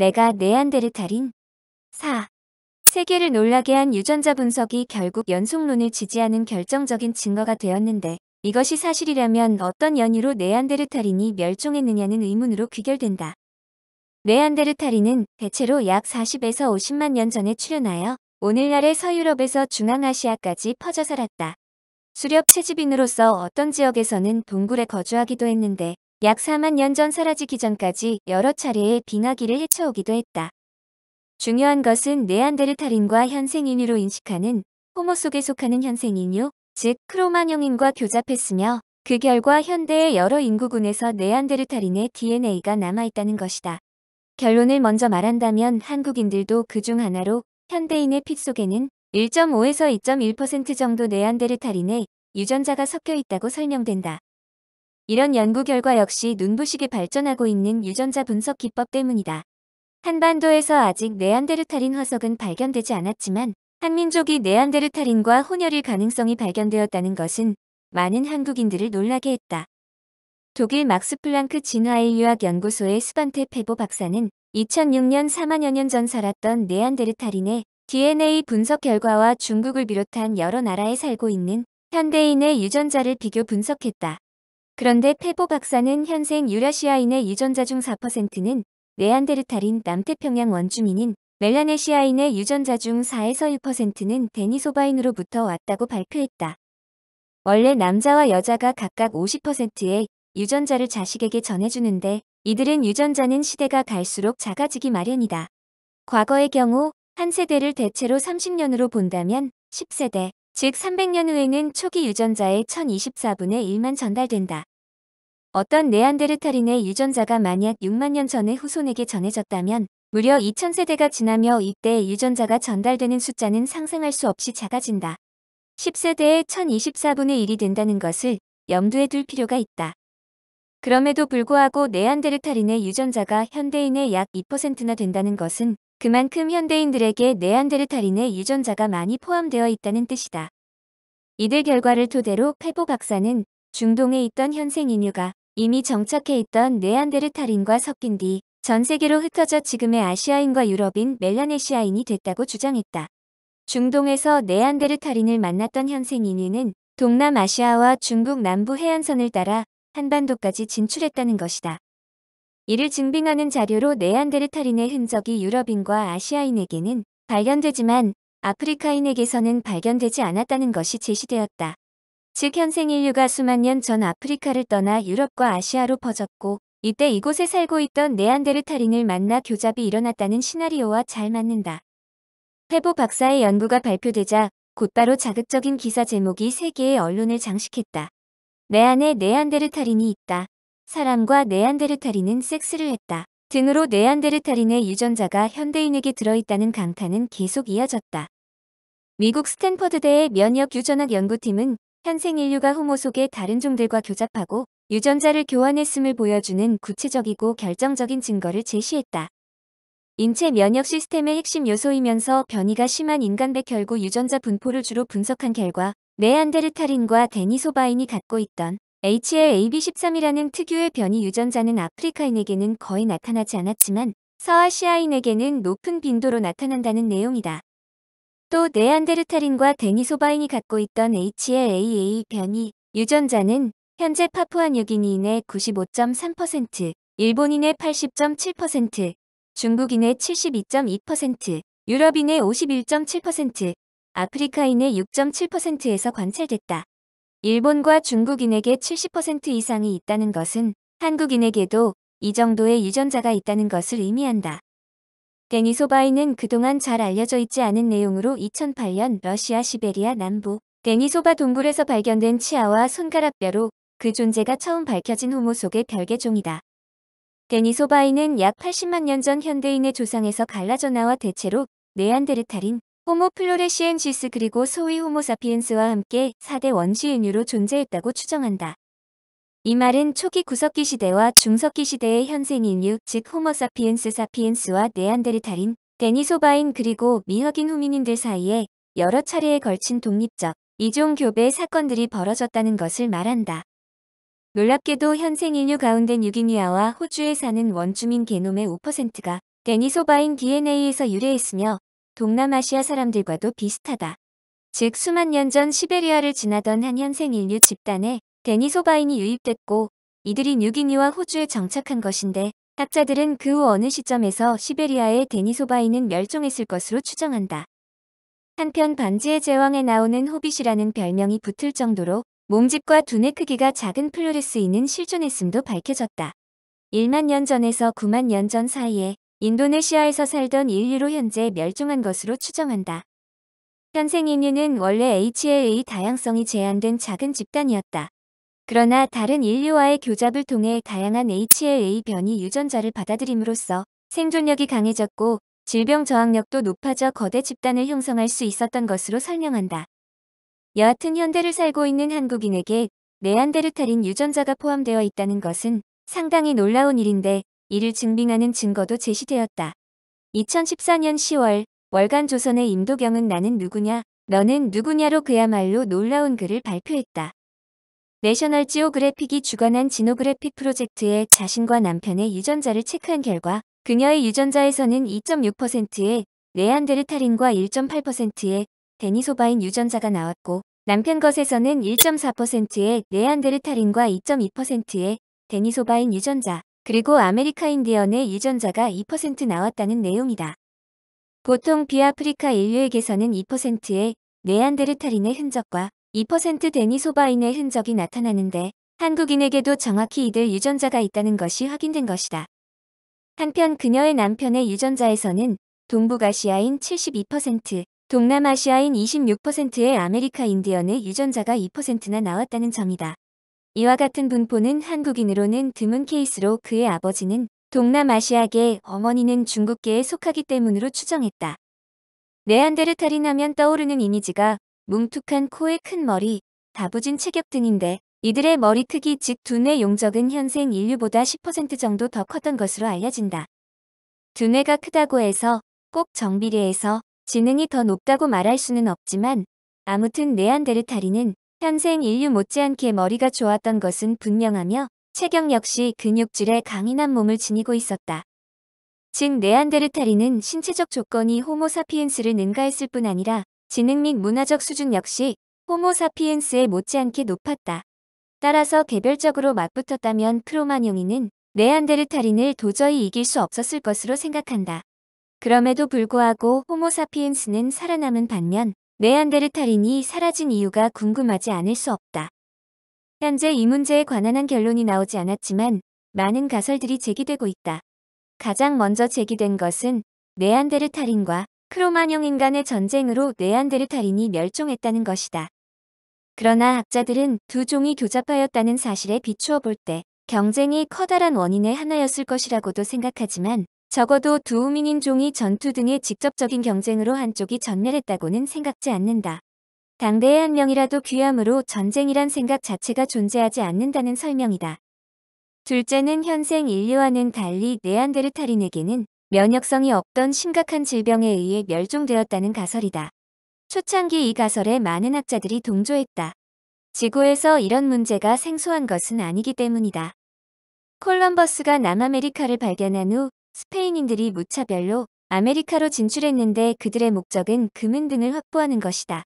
내가 네안데르탈인 4. 세계를 놀라게 한 유전자 분석이 결국 연속론을 지지하는 결정적인 증거가 되었는데 이것이 사실이라면 어떤 연유로 네안데르탈인이 멸종했느냐는 의문으로 귀결된다. 네안데르탈인은 대체로 약 40에서 50만 년 전에 출현하여 오늘날의 서유럽에서 중앙아시아까지 퍼져 살았다. 수렵 채집인으로서 어떤 지역에서는 동굴에 거주하기도 했는데 약 4만 년 전 사라지기 전까지 여러 차례의 빙하기를 헤쳐오기도 했다. 중요한 것은 네안데르탈인과 현생인류로 인식하는 호모 속에 속하는 현생인류, 즉 크로마뇽인과 교잡했으며 그 결과 현대의 여러 인구군에서 네안데르탈인의 DNA가 남아있다는 것이다. 결론을 먼저 말한다면 한국인들도 그 중 하나로 현대인의 핏 속에는 1.5에서 2.1% 정도 네안데르탈인의 유전자가 섞여 있다고 설명된다. 이런 연구 결과 역시 눈부시게 발전하고 있는 유전자 분석 기법 때문이다. 한반도에서 아직 네안데르탈인 화석은 발견되지 않았지만 한민족이 네안데르탈인과 혼혈일 가능성이 발견되었다는 것은 많은 한국인들을 놀라게 했다. 독일 막스 플랑크 진화인류학 연구소의 스반테 페보 박사는 2006년 4만여 년 전 살았던 네안데르탈인의 DNA 분석 결과와 중국을 비롯한 여러 나라에 살고 있는 현대인의 유전자를 비교 분석했다. 그런데 페보 박사는 현생 유라시아인의 유전자 중 4%는 네안데르탈인 남태평양 원주민인 멜라네시아인의 유전자 중 4에서 6%는 데니소바인으로부터 왔다고 발표했다. 원래 남자와 여자가 각각 50%의 유전자를 자식에게 전해주는데 이들은 유전자는 시대가 갈수록 작아지기 마련이다. 과거의 경우 한 세대를 대체로 30년으로 본다면 10세대, 즉 300년 후에는 초기 유전자의 1024분의 1만 전달된다. 어떤 네안데르탈인의 유전자가 만약 6만 년 전에 후손에게 전해졌다면 무려 2000세대가 지나며 이때 유전자가 전달되는 숫자는 상승할 수 없이 작아진다. 10세대의 1024분의 1이 된다는 것을 염두에 둘 필요가 있다. 그럼에도 불구하고 네안데르탈인의 유전자가 현대인의 약 2%나 된다는 것은 그만큼 현대인들에게 네안데르탈인의 유전자가 많이 포함되어 있다는 뜻이다. 이들 결과를 토대로 페보 박사는 중동에 있던 현생 인류가 이미 정착해 있던 네안데르탈인과 섞인 뒤 전 세계로 흩어져 지금의 아시아인과 유럽인 멜라네시아인이 됐다고 주장했다. 중동에서 네안데르탈인을 만났던 현생 인류는 동남아시아와 중국 남부 해안선을 따라 한반도까지 진출했다는 것이다. 이를 증빙하는 자료로 네안데르탈인의 흔적이 유럽인과 아시아인에게는 발견되지만 아프리카인에게서는 발견되지 않았다는 것이 제시되었다. 즉 현생 인류가 수만 년 전 아프리카를 떠나 유럽과 아시아로 퍼졌고 이때 이곳에 살고 있던 네안데르탈인을 만나 교잡이 일어났다는 시나리오와 잘 맞는다. 페보 박사의 연구가 발표되자 곧바로 자극적인 기사 제목이 세계의 언론을 장식했다. 내 안에 네안데르탈인이 있다. 사람과 네안데르탈인은 섹스를 했다. 등으로 네안데르탈인의 유전자가 현대인에게 들어있다는 강탄은 계속 이어졌다. 미국 스탠퍼드대의 면역 유전학 연구팀은 현생 인류가 호모 속의 다른 종들과 교잡하고 유전자를 교환했음을 보여주는 구체적이고 결정적인 증거를 제시했다. 인체 면역 시스템의 핵심 요소이면서 변이가 심한 인간백혈구 유전자 분포를 주로 분석한 결과 네안데르탈인과 데니소바인이 갖고 있던 HLAB13이라는 특유의 변이 유전자는 아프리카인에게는 거의 나타나지 않았지만 서아시아인에게는 높은 빈도로 나타난다는 내용이다. 또 네안데르탈인과 데니소바인이 갖고 있던 HLAA 변이 유전자는 현재 파푸아뉴기니인의 95.3%, 일본인의 80.7%, 중국인의 72.2%, 유럽인의 51.7%, 아프리카인의 6.7%에서 관찰됐다. 일본과 중국인에게 70% 이상이 있다는 것은 한국인에게도 이 정도의 유전자가 있다는 것을 의미한다. 데니소바이는 그동안 잘 알려져 있지 않은 내용으로 2008년 러시아 시베리아 남부 데니소바 동굴에서 발견된 치아와 손가락뼈로 그 존재가 처음 밝혀진 호모 속의 별개 종이다. 데니소바이는 약 80만 년 전 현대인의 조상에서 갈라져 나와 대체로 네안데르탈인, 호모 플로레시엔시스 그리고 소위 호모 사피엔스와 함께 4대 원시 인류로 존재했다고 추정한다. 이 말은 초기 구석기 시대와 중석기 시대의 현생 인류 즉 호모사피엔스 사피엔스와 네안데르탈인, 데니소바인 그리고 미흑인 후민인들 사이에 여러 차례에 걸친 독립적 이종 교배 사건들이 벌어졌다는 것을 말한다. 놀랍게도 현생 인류 가운데 뉴기니아와 호주에 사는 원주민 게놈의 5%가 데니소바인 DNA에서 유래했으며 동남아시아 사람들과도 비슷하다. 즉 수만 년 전 시베리아를 지나던 한 현생 인류 집단에 데니소바인이 유입됐고 이들이 뉴기니와 호주에 정착한 것인데 학자들은 그 후 어느 시점에서 시베리아의 데니소바인은 멸종했을 것으로 추정한다. 한편 반지의 제왕에 나오는 호빗이라는 별명이 붙을 정도로 몸집과 두뇌 크기가 작은 플로레스인은 실존했음도 밝혀졌다. 1만 년 전에서 9만 년 전 사이에 인도네시아에서 살던 인류로 현재 멸종한 것으로 추정한다. 현생 인류는 원래 HLA 다양성이 제한된 작은 집단이었다. 그러나 다른 인류와의 교잡을 통해 다양한 HLA 변이 유전자를 받아들임으로써 생존력이 강해졌고 질병 저항력도 높아져 거대 집단을 형성할 수 있었던 것으로 설명한다. 여하튼 현대를 살고 있는 한국인에게 네안데르탈인 유전자가 포함되어 있다는 것은 상당히 놀라운 일인데 이를 증빙하는 증거도 제시되었다. 2014년 10월 월간 조선의 임도경은 나는 누구냐, 너는 누구냐로 그야말로 놀라운 글을 발표했다. 내셔널 지오그래픽이 주관한 지노그래픽 프로젝트에 자신과 남편의 유전자를 체크한 결과 그녀의 유전자에서는 2.6%의 네안데르탈인과 1.8%의 데니소바인 유전자가 나왔고 남편 것에서는 1.4%의 네안데르탈인과 2.2%의 데니소바인 유전자 그리고 아메리카인디언의 유전자가 2% 나왔다는 내용이다. 보통 비아프리카 인류에게서는 2%의 네안데르탈인의 흔적과 2% 데니 소바인의 흔적이 나타나는데 한국인에게도 정확히 이들 유전자가 있다는 것이 확인된 것이다. 한편 그녀의 남편의 유전자에서는 동북아시아인 72%, 동남아시아인 26%의 아메리카 인디언의 유전자가 2%나 나왔다는 점이다. 이와 같은 분포는 한국인으로는 드문 케이스로 그의 아버지는 동남아시아계, 어머니는 중국계에 속하기 때문으로 추정했다. 네안데르탈인 하면 떠오르는 이미지가 뭉툭한 코에 큰 머리, 다부진 체격 등인데 이들의 머리 크기 즉 두뇌 용적은 현생 인류보다 10% 정도 더 컸던 것으로 알려진다. 두뇌가 크다고 해서 꼭 정비례해서 지능이 더 높다고 말할 수는 없지만 아무튼 네안데르탈인은 현생 인류 못지않게 머리가 좋았던 것은 분명하며 체격 역시 근육질의 강인한 몸을 지니고 있었다. 즉 네안데르탈인은 신체적 조건이 호모사피엔스를 능가했을 뿐 아니라 지능 및 문화적 수준 역시 호모사피엔스에 못지않게 높았다. 따라서 개별적으로 맞붙었다면 크로마뇽인은 네안데르탈인을 도저히 이길 수 없었을 것으로 생각한다. 그럼에도 불구하고 호모사피엔스는 살아남은 반면 네안데르탈인이 사라진 이유가 궁금하지 않을 수 없다. 현재 이 문제에 관한 한 결론이 나오지 않았지만 많은 가설들이 제기되고 있다. 가장 먼저 제기된 것은 네안데르탈인과 크로마뇽 인간의 전쟁으로 네안데르탈인이 멸종했다는 것이다. 그러나 학자들은 두 종이 교잡하였다는 사실에 비추어 볼 때 경쟁이 커다란 원인의 하나였을 것이라고도 생각하지만 적어도 두우민인 종이 전투 등의 직접적인 경쟁으로 한쪽이 전멸했다고는 생각지 않는다. 당대의 한 명이라도 귀함으로 전쟁이란 생각 자체가 존재하지 않는다는 설명이다. 둘째는 현생 인류와는 달리 네안데르탈인에게는 면역성이 없던 심각한 질병에 의해 멸종되었다는 가설이다. 초창기 이 가설에 많은 학자들이 동조했다. 지구에서 이런 문제가 생소한 것은 아니기 때문이다. 콜럼버스가 남아메리카를 발견한 후 스페인인들이 무차별로 아메리카로 진출했는데 그들의 목적은 금은 등을 확보하는 것이다.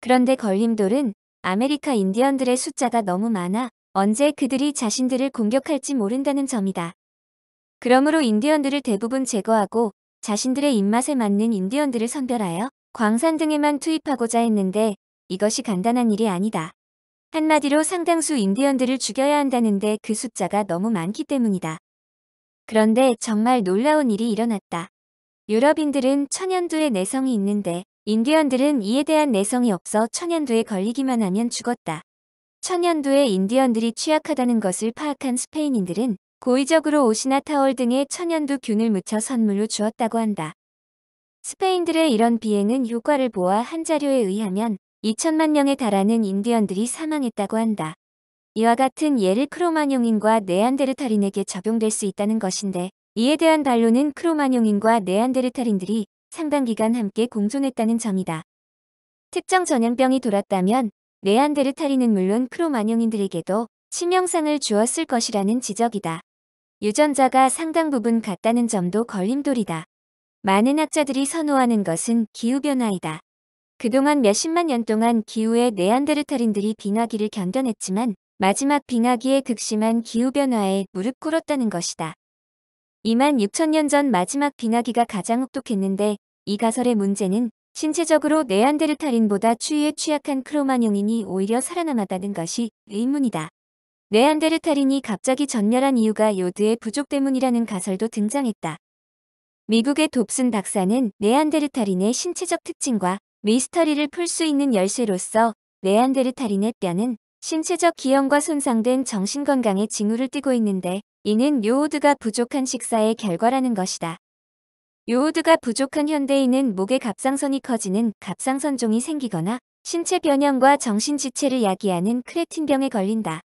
그런데 걸림돌은 아메리카 인디언들의 숫자가 너무 많아 언제 그들이 자신들을 공격할지 모른다는 점이다. 그러므로 인디언들을 대부분 제거하고 자신들의 입맛에 맞는 인디언들을 선별하여 광산 등에만 투입하고자 했는데 이것이 간단한 일이 아니다. 한마디로 상당수 인디언들을 죽여야 한다는데 그 숫자가 너무 많기 때문이다. 그런데 정말 놀라운 일이 일어났다. 유럽인들은 천연두의 내성이 있는데 인디언들은 이에 대한 내성이 없어 천연두에 걸리기만 하면 죽었다. 천연두에 인디언들이 취약하다는 것을 파악한 스페인인들은 고의적으로 옷이나 타월 등에 천연두 균을 묻혀 선물로 주었다고 한다. 스페인들의 이런 비행은 효과를 보아 한 자료에 의하면 2천만 명에 달하는 인디언들이 사망했다고 한다. 이와 같은 예를 크로마뇽인과 네안데르탈인에게 적용될 수 있다는 것인데 이에 대한 반론은 크로마뇽인과 네안데르탈인들이 상당 기간 함께 공존했다는 점이다. 특정 전염병이 돌았다면 네안데르탈인은 물론 크로마뇽인들에게도 치명상을 주었을 것이라는 지적이다. 유전자가 상당 부분 같다는 점도 걸림돌이다. 많은 학자들이 선호하는 것은 기후변화이다. 그동안 몇십만 년 동안 기후에 네안데르탈인들이 빙하기를 견뎌냈지만 마지막 빙하기의 극심한 기후변화에 무릎 꿇었다는 것이다. 2만 6천 년전 마지막 빙하기가 가장 혹독했는데 이 가설의 문제는 신체적으로 네안데르탈인보다 추위에 취약한 크로마뇽인이 오히려 살아남았다는 것이 의문이다. 네안데르탈인이 갑자기 전멸한 이유가 요드의 부족 때문이라는 가설도 등장했다. 미국의 돕슨 박사는 네안데르탈인의 신체적 특징과 미스터리를 풀 수 있는 열쇠로서 네안데르탈인의 뼈는 신체적 기형과 손상된 정신건강의 징후를 띠고 있는데 이는 요오드가 부족한 식사의 결과라는 것이다. 요오드가 부족한 현대인은 목의 갑상선이 커지는 갑상선종이 생기거나 신체 변형과 정신지체를 야기하는 크레틴병에 걸린다.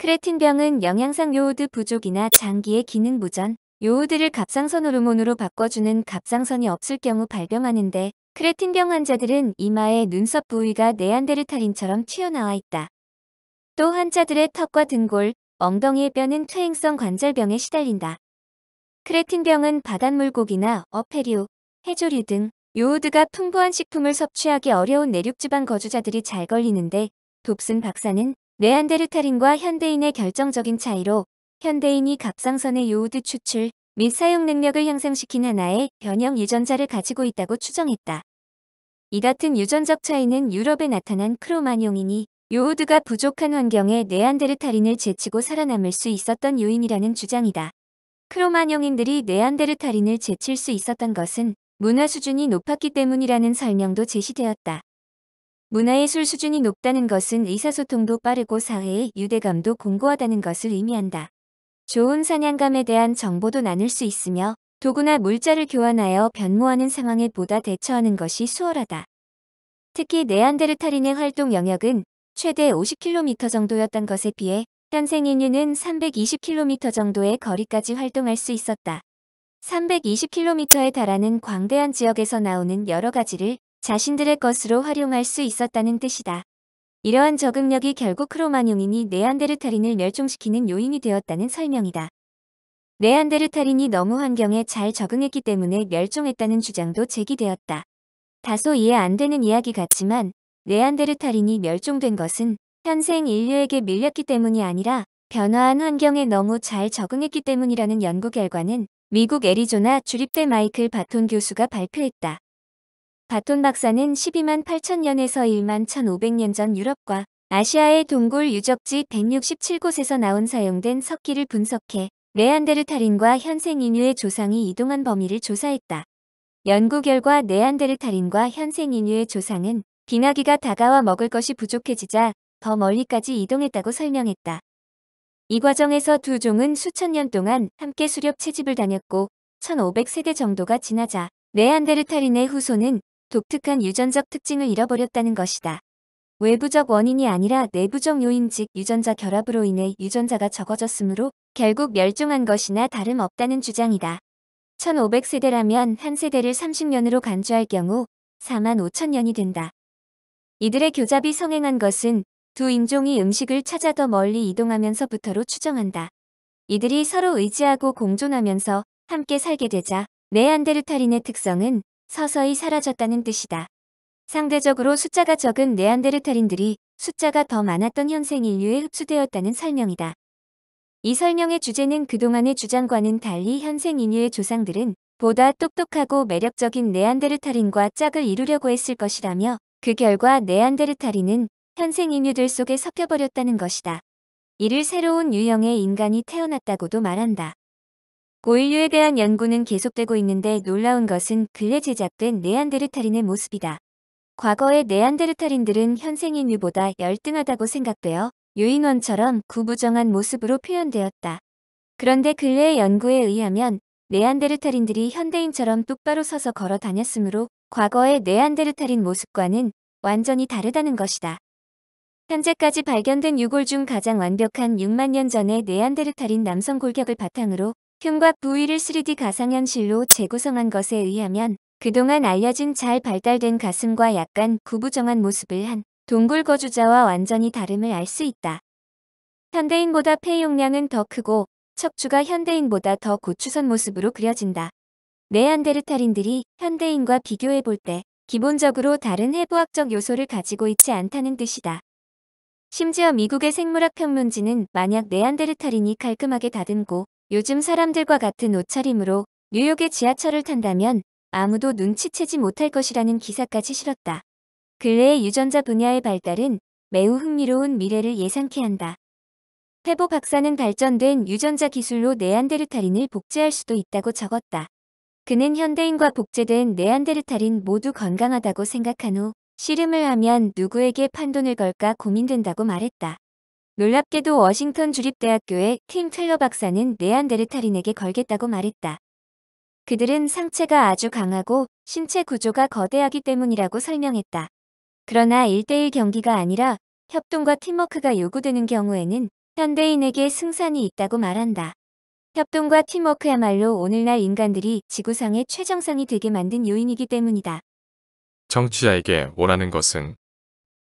크레틴병은 영양상 요오드 부족이나 장기의 기능 부전, 요오드를 갑상선 호르몬으로 바꿔주는 갑상선이 없을 경우 발병하는데 크레틴병 환자들은 이마에 눈썹 부위가 네안데르탈인처럼 튀어나와 있다. 또 환자들의 턱과 등골, 엉덩이의 뼈는 퇴행성 관절병에 시달린다. 크레틴병은 바닷물고기나 어패류, 해조류 등 요오드가 풍부한 식품을 섭취하기 어려운 내륙지방 거주자들이 잘 걸리는데 돕슨 박사는 네안데르탈인과 현대인의 결정적인 차이로 현대인이 갑상선의 요우드 추출 및 사용 능력을 향상시킨 하나의 변형 유전자를 가지고 있다고 추정했다. 이 같은 유전적 차이는 유럽에 나타난 크로마뇽인이 요우드가 부족한 환경에 네안데르탈인을 제치고 살아남을 수 있었던 요인이라는 주장이다. 크로마뇽인들이 네안데르탈인을 제칠 수 있었던 것은 문화 수준이 높았기 때문이라는 설명도 제시되었다. 문화예술 수준이 높다는 것은 의사소통도 빠르고 사회의 유대감도 공고하다는 것을 의미한다. 좋은 사냥감에 대한 정보도 나눌 수 있으며 도구나 물자를 교환하여 변모하는 상황에 보다 대처하는 것이 수월하다. 특히 네안데르탈인의 활동 영역은 최대 50km 정도였던 것에 비해 현생 인류는 320km 정도의 거리까지 활동할 수 있었다. 320km에 달하는 광대한 지역에서 나오는 여러 가지를 자신들의 것으로 활용할 수 있었다는 뜻이다. 이러한 저금력이 결국 크로마뇽인이 네안데르탈인을 멸종시키는 요인이 되었다는 설명이다. 네안데르탈인이 너무 환경에 잘 적응했기 때문에 멸종했다는 주장도 제기되었다. 다소 이해 안 되는 이야기 같지만 네안데르탈인이 멸종된 것은 현생 인류에게 밀렸기 때문이 아니라 변화한 환경에 너무 잘 적응했기 때문이라는 연구 결과는 미국 애리조나 주립대 마이클 바톤 교수가 발표했다. 바톤 박사는 12만 8천년에서 1만 1,500년 전 유럽과 아시아의 동굴 유적지 167곳에서 나온 사용된 석기를 분석해 네안데르탈인과 현생 인류의 조상이 이동한 범위를 조사했다. 연구 결과 네안데르탈인과 현생 인류의 조상은 빙하기가 다가와 먹을 것이 부족해지자 더 멀리까지 이동했다고 설명했다. 이 과정에서 두 종은 수천 년 동안 함께 수렵 채집을 다녔고 1500세대 정도가 지나자 네안데르탈인의 후손은 독특한 유전적 특징을 잃어버렸다는 것이다. 외부적 원인이 아니라 내부적 요인 즉 유전자 결합으로 인해 유전자가 적어졌으므로 결국 멸종한 것이나 다름없다는 주장이다. 1500세대라면 한 세대를 30년으로 간주할 경우 4만 5천년이 된다. 이들의 교잡이 성행한 것은 두 인종이 음식을 찾아 더 멀리 이동하면서부터로 추정한다. 이들이 서로 의지하고 공존하면서 함께 살게 되자 네안데르탈인의 특성은 서서히 사라졌다는 뜻이다. 상대적으로 숫자가 적은 네안데르탈인들이 숫자가 더 많았던 현생 인류에 흡수되었다는 설명이다. 이 설명의 주제는 그동안의 주장과는 달리 현생 인류의 조상들은 보다 똑똑하고 매력적인 네안데르탈인과 짝을 이루려고 했을 것이라며 그 결과 네안데르탈인은 현생 인류들 속에 섞여버렸다는 것이다. 이를 새로운 유형의 인간이 태어났다고도 말한다. 고인류에 대한 연구는 계속되고 있는데 놀라운 것은 근래 제작된 네안데르탈인의 모습이다. 과거의 네안데르탈인들은 현생인류보다 열등하다고 생각되어 유인원처럼 구부정한 모습으로 표현되었다. 그런데 근래의 연구에 의하면 네안데르탈인들이 현대인처럼 똑바로 서서 걸어 다녔으므로 과거의 네안데르탈인 모습과는 완전히 다르다는 것이다. 현재까지 발견된 유골 중 가장 완벽한 6만 년 전의 네안데르탈인 남성 골격을 바탕으로 흉곽 부위를 3D 가상현실로 재구성한 것에 의하면 그동안 알려진 잘 발달된 가슴과 약간 구부정한 모습을 한 동굴 거주자와 완전히 다름을 알 수 있다. 현대인보다 폐 용량은 더 크고 척추가 현대인보다 더 고추선 모습으로 그려진다. 네안데르탈인들이 현대인과 비교해 볼 때 기본적으로 다른 해부학적 요소를 가지고 있지 않다는 뜻이다. 심지어 미국의 생물학 평론지는 만약 네안데르탈인이 깔끔하게 다듬고 요즘 사람들과 같은 옷차림으로 뉴욕의 지하철을 탄다면 아무도 눈치채지 못할 것이라는 기사까지 실었다. 근래의 유전자 분야의 발달은 매우 흥미로운 미래를 예상케 한다. 페보 박사는 발전된 유전자 기술로 네안데르탈인을 복제할 수도 있다고 적었다. 그는 현대인과 복제된 네안데르탈인 모두 건강하다고 생각한 후 씨름을 하면 누구에게 판돈을 걸까 고민된다고 말했다. 놀랍게도 워싱턴 주립대학교의 팀 텔러 박사는 네안데르탈인에게 걸겠다고 말했다. 그들은 상체가 아주 강하고 신체 구조가 거대하기 때문이라고 설명했다. 그러나 1대1 경기가 아니라 협동과 팀워크가 요구되는 경우에는 현대인에게 승산이 있다고 말한다. 협동과 팀워크야말로 오늘날 인간들이 지구상의 최정상이 되게 만든 요인이기 때문이다. 정치자에게 원하는 것은